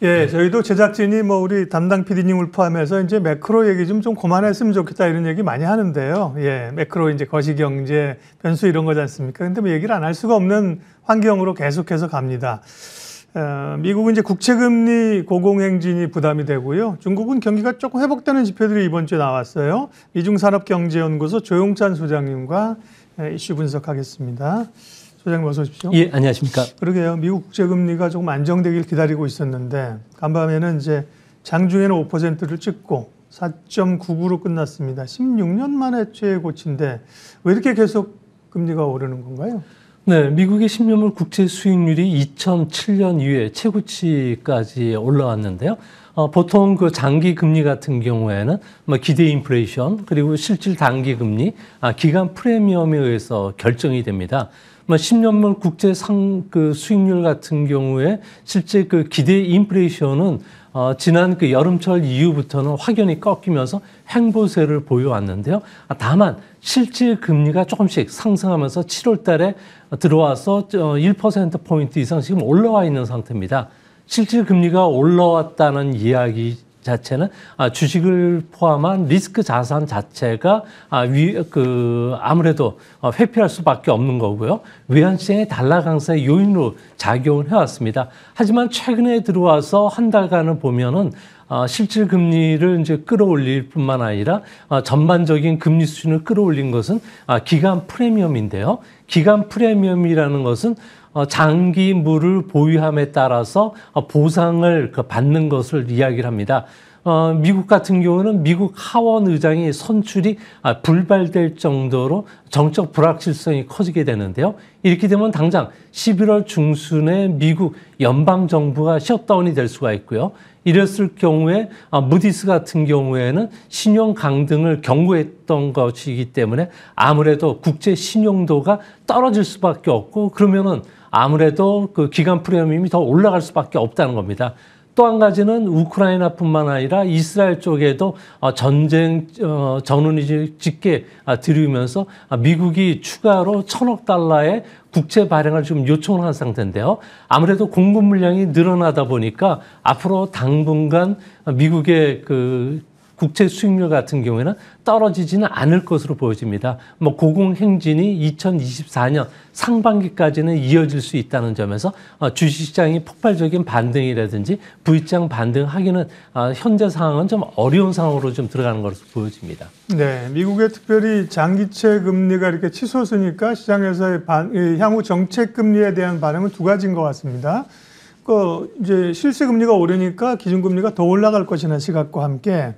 예, 저희도 제작진이 뭐 우리 담당 PD님을 포함해서 이제 매크로 얘기 좀 좀 고만했으면 좋겠다 이런 얘기 많이 하는데요. 예, 매크로 이제 거시경제 변수 이런 거지 않습니까? 근데 뭐 얘기를 안 할 수가 없는 환경으로 계속해서 갑니다. 어, 미국은 이제 국채금리 고공행진이 부담이 되고요. 중국은 경기가 조금 회복되는 지표들이 이번 주에 나왔어요. 미중산업경제연구소 조용찬 소장님과 예, 이슈 분석하겠습니다. 소장님 어서 오십시오. 예, 안녕하십니까. 그러게요. 미국 국제금리가 조금 안정되길 기다리고 있었는데 간밤에는 이제 장중에는 5%를 찍고 4.99로 끝났습니다. 16년 만에 최고치인데 왜 이렇게 계속 금리가 오르는 건가요? 네, 미국의 10년물 국채 수익률이 2007년 이후에 최고치까지 올라왔는데요. 어, 보통 그 장기 금리 같은 경우에는 뭐 기대 인플레이션 그리고 실질 단기 금리, 아, 기간 프리미엄에 의해서 결정이 됩니다. 뭐 10년물 국제 상그 수익률 같은 경우에 실제 그 기대 인플레이션은 어, 지난 그 여름철 이후부터는 확연히 꺾이면서 횡보세를 보여왔는데요. 아, 다만 실질 금리가 조금씩 상승하면서 7월 달에 들어와서 1%포인트 이상 지금 올라와 있는 상태입니다. 실질 금리가 올라왔다는 이야기 자체는 아, 주식을 포함한 리스크 자산 자체가 아, 위, 그 아무래도 어, 회피할 수밖에 없는 거고요. 외환시장의 달러 강세 요인으로 작용을 해왔습니다. 하지만 최근에 들어와서 한 달간을 보면은 어, 실질 금리를 이제 끌어올릴 뿐만 아니라 어, 전반적인 금리 수준을 끌어올린 것은 아, 기간 프리미엄인데요. 기간 프리미엄이라는 것은 어, 장기물을 보유함에 따라서 어, 보상을 그 받는 것을 이야기를 합니다. 어, 미국 같은 경우는 미국 하원 의장이 선출이 아, 불발될 정도로 정적 불확실성이 커지게 되는데요. 이렇게 되면 당장 11월 중순에 미국 연방 정부가 셧다운이 될 수가 있고요. 이랬을 경우에 아, 무디스 같은 경우에는 신용 강등을 경고했던 것이기 때문에 아무래도 국제 신용도가 떨어질 수밖에 없고 그러면은 아무래도 그 기간 프리미엄이 더 올라갈 수밖에 없다는 겁니다. 또 한 가지는 우크라이나뿐만 아니라 이스라엘 쪽에도 어, 전쟁 어, 전운이 짙게 들이면서 아, 아, 미국이 추가로 천억 달러의 국채 발행을 지금 요청을 한 상태인데요. 아무래도 공급 물량이 늘어나다 보니까 앞으로 당분간 미국의 그 국채 수익률 같은 경우에는 떨어지지는 않을 것으로 보여집니다. 뭐 고공행진이 2024년 상반기까지는 이어질 수 있다는 점에서 어, 주식시장이 폭발적인 반등이라든지 V장 반등하기는 어, 현재 상황은 좀 어려운 상황으로 좀 들어가는 것으로 보여집니다. 네, 미국의 특별히 장기채 금리가 이렇게 치솟으니까 시장에서의 반, 향후 정책 금리에 대한 반응은 두 가지인 것 같습니다. 그 이제 실세 금리가 오르니까 기준 금리가 더 올라갈 것이라는 시각과 함께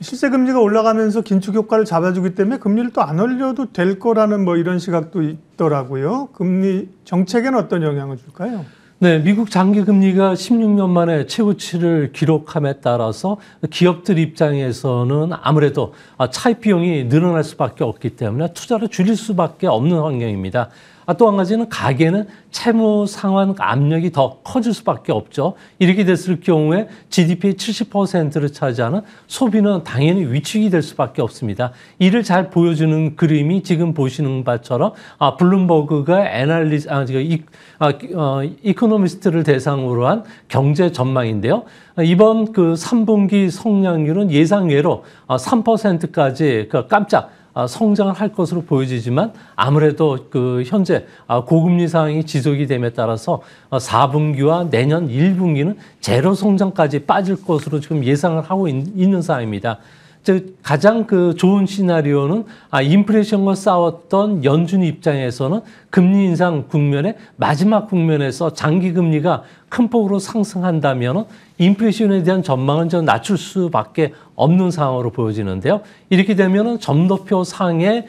실제 금리가 올라가면서 긴축 효과를 잡아주기 때문에 금리를 또 안 올려도 될 거라는 뭐 이런 시각도 있더라고요. 금리 정책에는 어떤 영향을 줄까요? 네, 미국 장기 금리가 16년 만에 최고치를 기록함에 따라서 기업들 입장에서는 아무래도 차입 비용이 늘어날 수밖에 없기 때문에 투자를 줄일 수밖에 없는 환경입니다. 아, 또한 가지는 가계는 채무 상환 압력이 더 커질 수밖에 없죠. 이렇게 됐을 경우에 GDP의 70%를 차지하는 소비는 당연히 위축이 될 수밖에 없습니다. 이를 잘 보여주는 그림이 지금 보시는 바처럼 아, 블룸버그가 애널리 스 아, 이, 아, 어, 이코노미스트를 대상으로 한 경제 전망인데요. 이번 그 3분기 성장률은 예상외로 3%까지 아, 그러니까 깜짝 아, 성장을 할 것으로 보여지지만 아무래도 그 현재 아, 고금리 상황이 지속이 됨에 따라서 4분기와 아, 내년 1분기는 제로 성장까지 빠질 것으로 지금 예상을 하고 있는 상황입니다. 가장 그 좋은 시나리오는 아, 인플레이션과 싸웠던 연준 입장에서는 금리 인상 국면의 마지막 국면에서 장기 금리가 큰 폭으로 상승한다면 인플레이션에 대한 전망은 좀 낮출 수밖에 없는 상황으로 보여지는데요. 이렇게 되면 점도표 상에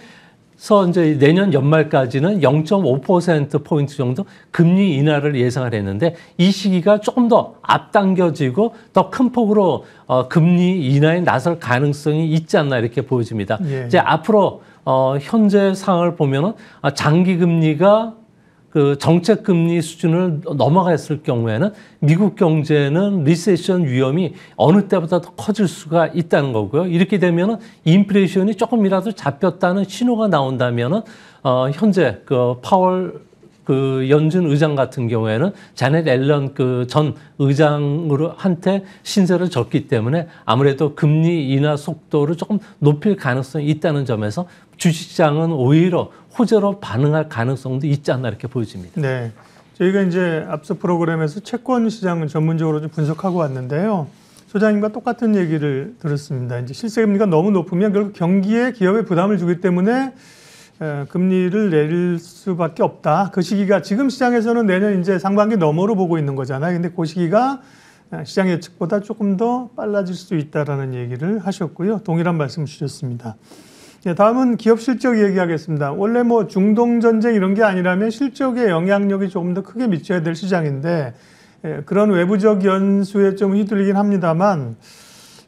그래서 이제 내년 연말까지는 0.5% 포인트 정도 금리 인하를 예상을 했는데 이 시기가 조금 더 앞당겨지고 더 큰 폭으로 어 금리 인하에 나설 가능성이 있지 않나 이렇게 보여집니다. 예. 이제 앞으로 어 현재 상황을 보면은 아, 장기 금리가 그 정책 금리 수준을 넘어갔을 경우에는 미국 경제는 리세션 위험이 어느 때보다 더 커질 수가 있다는 거고요. 이렇게 되면은 인플레이션이 조금이라도 잡혔다는 신호가 나온다면은 어 현재 그 파월 그 연준 의장 같은 경우에는 자넷 앨런 그 전 의장으로 한테 신세를 졌기 때문에 아무래도 금리 인하 속도를 조금 높일 가능성이 있다는 점에서 주식장은 오히려 호재로 반응할 가능성도 있지 않나 이렇게 보여집니다. 네. 저희가 이제 앞서 프로그램에서 채권 시장을 전문적으로 좀 분석하고 왔는데요. 소장님과 똑같은 얘기를 들었습니다. 이제 실세 금리가 너무 높으면 결국 경기에 기업에 부담을 주기 때문에 금리를 내릴 수밖에 없다. 그 시기가 지금 시장에서는 내년 이제 상반기 너머로 보고 있는 거잖아요. 근데 그 시기가 시장 예측보다 조금 더 빨라질 수 있다라는 얘기를 하셨고요. 동일한 말씀 주셨습니다. 네, 다음은 기업 실적 얘기하겠습니다. 원래 뭐 중동 전쟁 이런 게 아니라면 실적에 영향력이 조금 더 크게 미쳐야 될 시장인데 예, 그런 외부적 연수에 좀 휘둘리긴 합니다만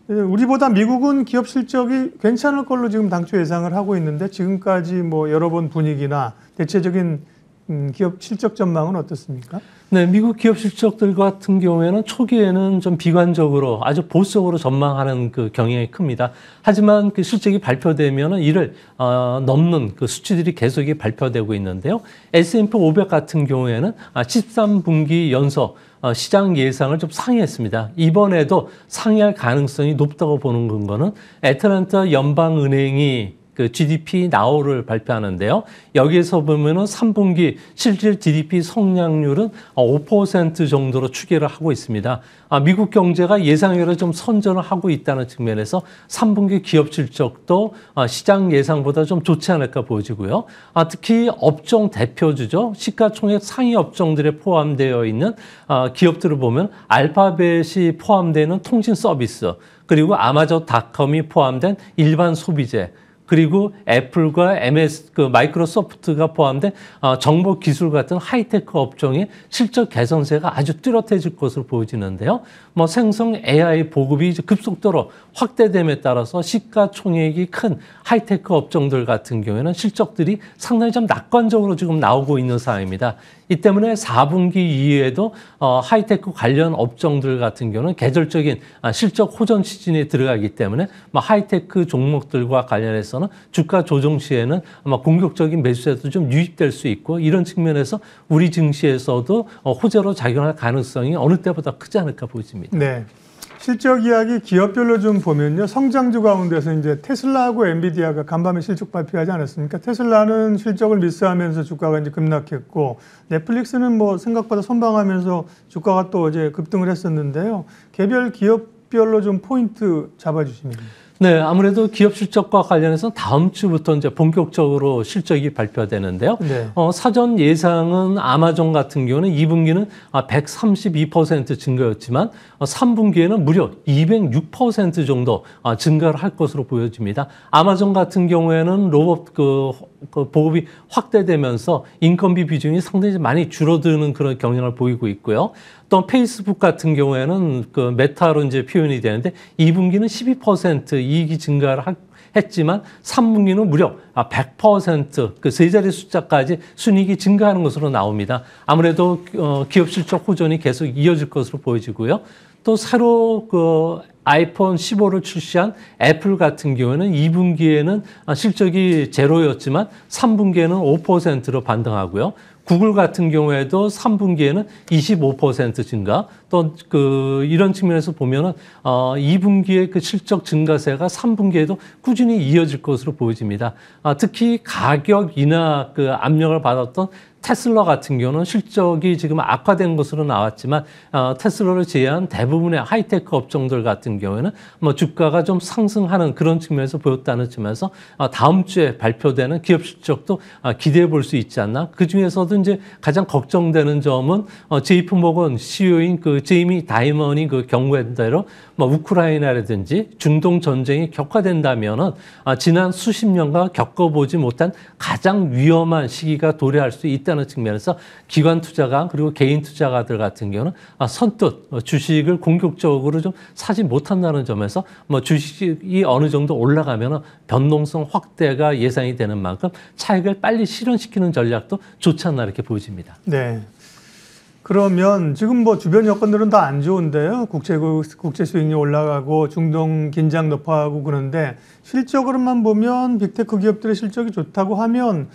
예, 우리보다 미국은 기업 실적이 괜찮을 걸로 지금 당초 예상을 하고 있는데 지금까지 뭐 여러 번 분위기나 대체적인 음, 기업 실적 전망은 어떻습니까? 네, 미국 기업 실적들 같은 경우에는 초기에는 좀 비관적으로 아주 보수적으로 전망하는 그 경향이 큽니다. 하지만 그 실적이 발표되면 이를 어, 넘는 그 수치들이 계속이 발표되고 있는데요. S&P 500 같은 경우에는 13분기 아, 연속 어, 시장 예상을 좀 상회했습니다. 이번에도 상회할 가능성이 높다고 보는 근거는 애틀랜타 연방은행이 그 GDP 나오를 발표하는데요. 여기에서 보면은 3분기 실질 GDP 성장률은 5% 어, 정도로 추계를 하고 있습니다. 아, 미국 경제가 예상외로 좀 선전을 하고 있다는 측면에서 3분기 기업 실적도 아, 시장 예상보다 좀 좋지 않을까 보여지고요. 아, 특히 업종 대표주죠. 시가총액 상위 업종들에 포함되어 있는 아, 기업들을 보면 알파벳이 포함되는 통신 서비스 그리고 아마존 닷컴이 포함된 일반 소비재 그리고 애플과 MS 그 마이크로소프트가 포함된 어, 정보 기술 같은 하이테크 업종의 실적 개선세가 아주 뚜렷해질 것으로 보여지는데요. 뭐 생성 AI 보급이 급속도로 확대됨에 따라서 시가총액이 큰 하이테크 업종들 같은 경우에는 실적들이 상당히 좀 낙관적으로 지금 나오고 있는 상황입니다. 이 때문에 4분기 이후에도 어, 하이테크 관련 업종들 같은 경우는 계절적인 아, 실적 호전 시즌에 들어가기 때문에 뭐 하이테크 종목들과 관련해서 측면서는 주가 조정 시에는 아마 공격적인 매수세도 좀 유입될 수 있고 이런 측면에서 우리 증시에서도 어, 호재로 작용할 가능성이 어느 때보다 크지 않을까 보입니다. 네. 실적 이야기 기업별로 좀 보면요. 성장주 가운데서 이제 테슬라하고 엔비디아가 간밤에 실적 발표하지 않았습니까? 테슬라는 실적을 미스하면서 주가가 이제 급락했고 넷플릭스는 뭐 생각보다 선방하면서 주가가 또 이제 급등을 했었는데요. 개별 기업별로 좀 포인트 잡아주시면 니다 네, 아무래도 기업 실적과 관련해서 다음 주부터 이제 본격적으로 실적이 발표되는데요. 네. 어, 사전 예상은 아마존 같은 경우는 2분기는 132% 아, 증가였지만 3분기에는 어, 무려 206% 정도 아, 증가를 할 것으로 보여집니다. 아마존 같은 경우에는 로봇 그그 보급이 확대되면서 인건비 비중이 상당히 많이 줄어드는 그런 경향을 보이고 있고요. 또 페이스북 같은 경우에는 그 메타로 이제 표현이 되는데 2분기는 12% 이익이 증가를 하, 했지만 3분기는 무려 100%그 아, 세 자리 숫자까지 순익이 증가하는 것으로 나옵니다. 아무래도 어, 기업 실적 호전이 계속 이어질 것으로 보여지고요. 또 새로 그 아이폰 15를 출시한 애플 같은 경우에는 2분기에는 아, 실적이 제로였지만 3분기에는 5%로 반등하고요. 구글 같은 경우에도 3분기에는 25% 증가, 또 그 이런 측면에서 보면은 어 2분기의 그 실적 증가세가 3분기에도 꾸준히 이어질 것으로 보여집니다. 아 특히 가격 인하 그 압력을 받았던 테슬라 같은 경우는 실적이 지금 악화된 것으로 나왔지만 어, 테슬라를 제외한 대부분의 하이테크 업종들 같은 경우에는 뭐 주가가 좀 상승하는 그런 측면에서 보였다는 측면에서 어, 다음 주에 발표되는 기업 실적도 어, 기대해 볼 수 있지 않나. 그 중에서도 이제 가장 걱정되는 점은 어, 제이프 모건 CEO인 그 제이미 다이먼이 그경고에 대로 뭐 우크라이나라든지 중동 전쟁이 격화된다면은 어, 지난 수십 년간 겪어보지 못한 가장 위험한 시기가 도래할 수 있다. 하겠다는 측면에서 기관 투자가 그리고 개인 투자가들 같은 경우는 아, 선뜻 어, 주식을 공격적으로 좀 사지 못한다는 점에서 뭐 주식이 어느 정도 올라가면 변동성 확대가 예상이 되는 만큼 차익을 빨리 실현시키는 전략도 좋지 않나 이렇게 보여집니다. 네. 그러면 지금 뭐 주변 여건들은 다 안 좋은데요. 국제 그, 국제 수익률 올라가고 중동 긴장 높아가고 그런데 실적으로만 보면 빅테크 기업들의 실적이 좋다고 하면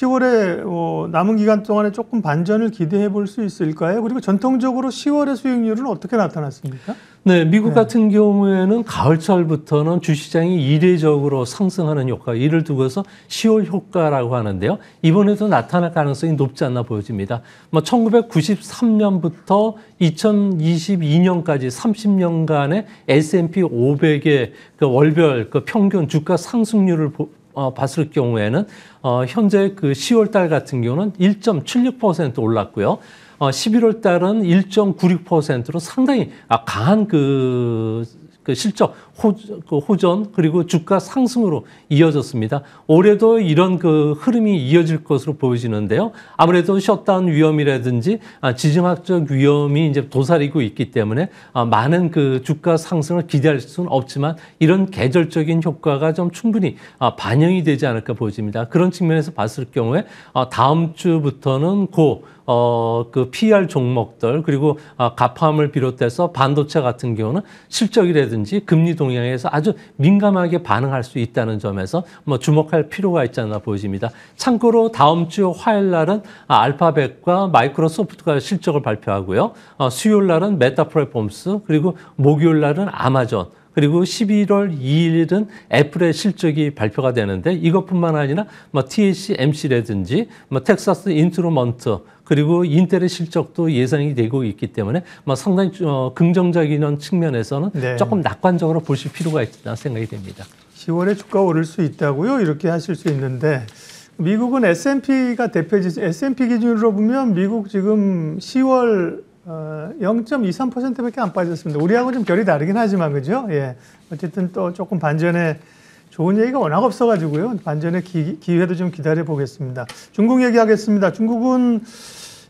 10월에 어, 남은 기간 동안에 조금 반전을 기대해 볼 수 있을까요? 그리고 전통적으로 10월의 수익률은 어떻게 나타났습니까? 네, 미국 네. 같은 경우에는 가을철부터는 주시장이 이례적으로 상승하는 효과, 이를 두고서 10월 효과라고 하는데요. 이번에도 나타날 가능성이 높지 않나 보여집니다. 뭐 1993년부터 2022년까지 30년간의 S&P 500의 그 월별 그 평균 주가 상승률을 보, 어, 봤을 경우에는 어, 현재 그 10월 달 같은 경우는 1.76% 올랐고요. 어, 11월 달은 1.96%로 상당히 아, 강한 그그 실적 호, 그 전 그리고 주가 상승으로 이어졌습니다. 올해도 이런 그 흐름이 이어질 것으로 보여지는데요. 아무래도 셧다운 위험이라든지 아, 지정학적 위험이 이제 도사리고 있기 때문에 아, 많은 그 주가 상승을 기대할 수는 없지만 이런 계절적인 효과가 좀 충분히 아, 반영이 되지 않을까 보여집니다. 그런 측면에서 봤을 경우에 다음 주부터는 고 어, 그 PR 종목들 그리고 가파함을 비롯해서 반도체 같은 경우는 실적이라든지 정책든지 금리 동향에서 아주 민감하게 반응할 수 있다는 점에서 뭐 주목할 필요가 있지 않나 보여집니다. 참고로 다음 주 화요일 날은 아, 알파벳과 마이크로소프트가 실적을 발표하고요. 어, 수요일 날은 메타 프레폼스 그리고 목요일 날은 아마존 그리고 11월 2일은 애플의 실적이 발표가 되는데 이것뿐만 아니라 뭐 TSMC라든지 뭐 텍사스 인트로먼트 그리고 인텔의 실적도 예상이 되고 있기 때문에 뭐 상당히 어, 긍정적인 측면에서는 네. 조금 낙관적으로 보실 필요가 있다 생각이 됩니다. 10월에 주가 오를 수 있다고요? 이렇게 하실 수 있는데 미국은 S&P가 대표지 S&P 기준으로 보면 미국 지금 10월 어, 0.23%밖에 안 빠졌습니다. 우리하고 좀 결이 다르긴 하지만 그죠? 예. 어쨌든 또 조금 반전에 좋은 얘기가 워낙 없어가지고요. 반전의 기, 회도좀 기다려 보겠습니다. 중국 얘기하겠습니다. 중국은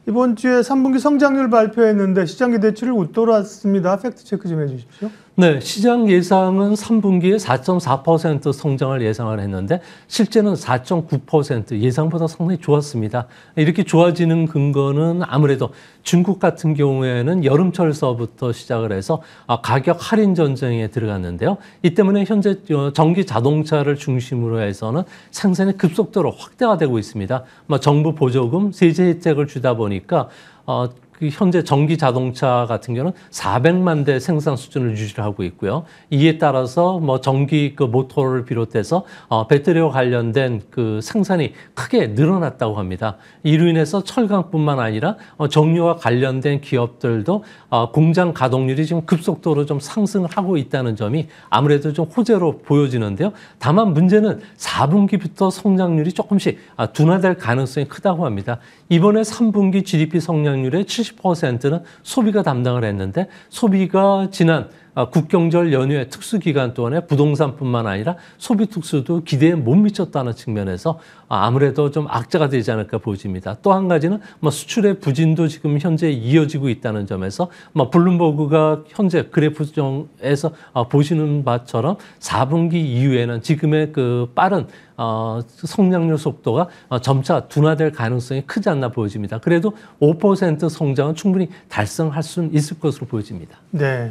이번 주에 3분기 성장률 발표했는데 시장 기대치를 웃돌았습니다. 팩트 체크 좀 해주십시오. 네, 시장 예상은 3분기에 4.4% 성장을 예상을 했는데 실제는 4.9% 예상보다 상당히 좋았습니다. 이렇게 좋아지는 근거는 아무래도 중국 같은 경우에는 여름철서부터 시작을 해서 아, 가격 할인 전쟁에 들어갔는데요. 이 때문에 현재 어, 전기 자동차를 중심으로 해서는 생산이 급속도로 확대가 되고 있습니다. 뭐 정부 보조금, 세제 혜택을 주다 보니까 어, 그 현재 전기 자동차 같은 경우는 400만 대 생산 수준을 유지하고 있고요. 이에 따라서 뭐 전기 그 모터를 비롯해서 어, 배터리와 관련된 그 생산이 크게 늘어났다고 합니다. 이로 인해서 철강뿐만 아니라 어, 정유와 관련된 기업들도 어, 공장 가동률이 지금 급속도로 좀상승 하고 있다는 점이 아무래도 좀 호재로 보여지는데요. 다만 문제는 4분기부터 성장률이 조금씩 아, 둔화될 가능성이 크다고 합니다. 이번에 3분기 GDP 성장률의 70%는 소비가 담당을 했는데 소비가 지난 아, 국경절 연휴의 특수기간 동안에 부동산뿐만 아니라 소비 특수도 기대에 못 미쳤다는 측면에서 아무래도 좀 악재가 되지 않을까 보입니다. 또 한 가지는 뭐 수출의 부진도 지금 현재 이어지고 있다는 점에서 뭐 블룸버그가 현재 그래프중에서 아, 보시는 바처럼 4분기 이후에는 지금의 그 빠른 어, 성장률 속도가 어, 점차 둔화될 가능성이 크지 않나 보여집니다. 그래도 5% 성장은 충분히 달성할 수는 있을 것으로 보여집니다. 네.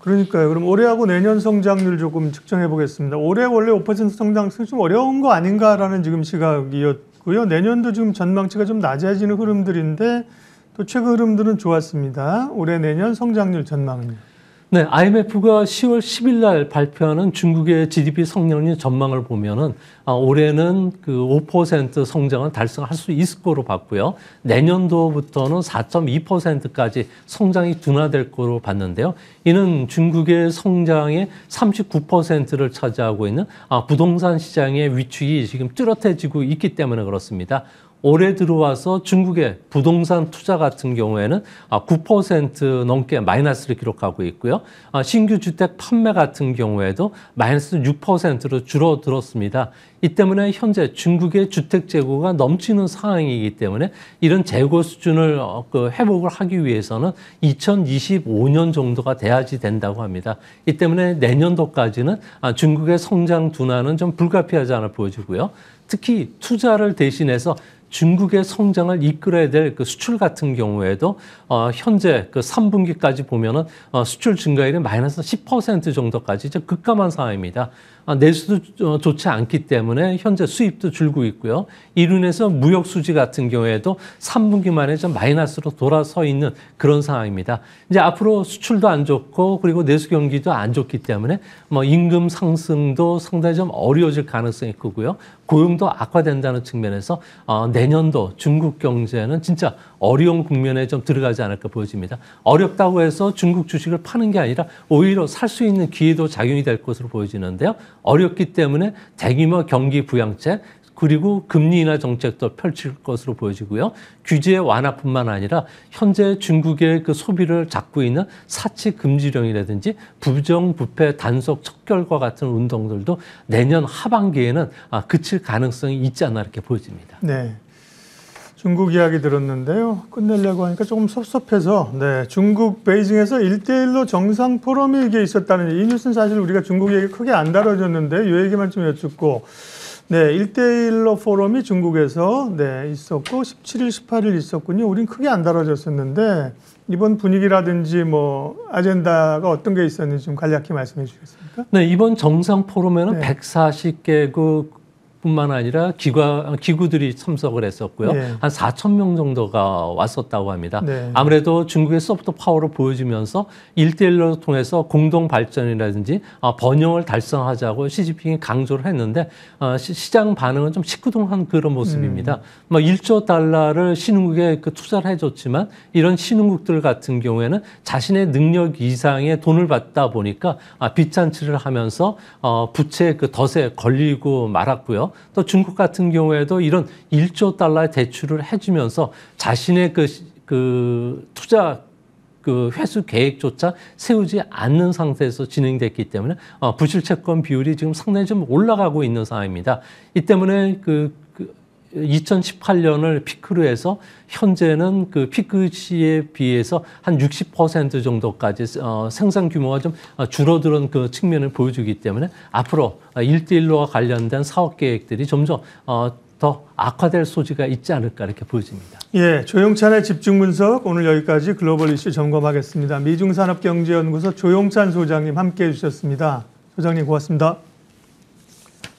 그러니까요. 그럼 올해하고 내년 성장률 조금 측정해 보겠습니다. 올해 원래 5% 성장 좀 어려운 거 아닌가라는 지금 시각이었고요. 내년도 지금 전망치가 좀 낮아지는 흐름들인데 또 최근 흐름들은 좋았습니다. 올해 내년 성장률 전망률 네, IMF가 10월 10일 날 발표하는 중국의 GDP 성장률 전망을 보면은 아, 올해는 그 5% 성장을 달성할 수 있을 거로 봤고요. 내년도부터는 4.2%까지 성장이 둔화될 거로 봤는데요. 이는 중국의 성장의 39%를 차지하고 있는 아, 부동산 시장의 위축이 지금 뚜렷해지고 있기 때문에 그렇습니다. 올해 들어와서 중국의 부동산 투자 같은 경우에는 9% 아, 넘게 마이너스를 기록하고 있고요. 아, 신규 주택 판매 같은 경우에도 마이너스 6%로 줄어들었습니다. 이 때문에 현재 중국의 주택 재고가 넘치는 상황이기 때문에 이런 재고 수준을 어, 그 회복을 하기 위해서는 2025년 정도가 돼야지 된다고 합니다. 이 때문에 내년도까지는 아, 중국의 성장 둔화는 좀 불가피하지 않아 보여지고요. 특히 투자를 대신해서 중국의 성장을 이끌어야 될 그 수출 같은 경우에도 어, 현재 그 3분기까지 보면은 어, 수출 증가율이 마이너스 10% 정도까지 급감한 상황입니다. 내수도 아, 어, 좋지 않기 때문에 현재 수입도 줄고 있고요. 이로 인해서 무역 수지 같은 경우에도 3분기 만에 좀 마이너스로 돌아서 있는 그런 상황입니다. 이제 앞으로 수출도 안 좋고 그리고 내수 경기도 안 좋기 때문에 뭐 임금 상승도 상당히 좀 어려워질 가능성이 크고요. 고용도 악화된다는 측면에서 어, 내년도 중국 경제는 진짜 어려운 국면에 좀 들어가지 않을까 보여집니다. 어렵다고 해서 중국 주식을 파는 게 아니라 오히려 살 수 있는 기회도 작용이 될 것으로 보여지는데요. 어렵기 때문에 대규모 경기 부양책 그리고 금리 인하 정책도 펼칠 것으로 보여지고요. 규제 완화뿐만 아니라 현재 중국의 그 소비를 잡고 있는 사치 금지령이라든지 부정부패 단속 척결과 같은 운동들도 내년 하반기에는 아, 그칠 가능성이 있지 않나 이렇게 보여집니다. 네. 중국 이야기 들었는데요. 끝내려고 하니까 조금 섭섭해서 네, 중국 베이징에서 1대1로 정상 포럼이 이게 있었다는 이 뉴스는 사실 우리가 중국 얘기 크게 안 다뤄졌는데 이 얘기만 좀 여쭙고 네, 일대일로 포럼이 중국에서 네, 있었고 17일, 18일 있었군요. 우린 크게 안 다뤄졌었는데 이번 분위기라든지 뭐 아젠다가 어떤 게 있었는지 좀 간략히 말씀해 주시겠습니까? 네, 이번 정상 포럼에는 네. 140개국 뿐만 아니라 기관, 기구들이 참석을 했었고요. 네. 한 4천 명 정도가 왔었다고 합니다. 네. 아무래도 중국의 소프트 파워를 보여주면서 일대일로 통해서 공동 발전이라든지 어, 번영을 달성하자고 시지핑이 강조를 했는데 어, 시장 반응은 좀 시끄동한 그런 모습입니다. 음. 막 뭐 1조 달러를 신흥국에 그 투자를 해줬지만 이런 신흥국들 같은 경우에는 자신의 능력 이상의 돈을 받다 보니까 빚잔치를 아, 하면서 어, 부채 그 덫에 걸리고 말았고요. 또 중국 같은 경우에도 이런 1조 달러의 대출을 해주면서 자신의 그, 그 투자 그 회수 계획조차 세우지 않는 상태에서 진행됐기 때문에 어, 부실 채권 비율이 지금 상당히 좀 올라가고 있는 상황입니다. 이 때문에 그 2018년을 피크로 해서 현재는 그 피크 시에 비해서 한 60% 정도까지 어, 생산 규모가 좀 줄어드는 그 측면을 보여주기 때문에 앞으로 일대일로와 관련된 사업 계획들이 점점 어, 더 악화될 소지가 있지 않을까 이렇게 보여집니다. 예, 조용찬의 집중 분석 오늘 여기까지 글로벌 이슈 점검하겠습니다. 미중산업경제연구소 조용찬 소장님 함께해 주셨습니다. 소장님 고맙습니다.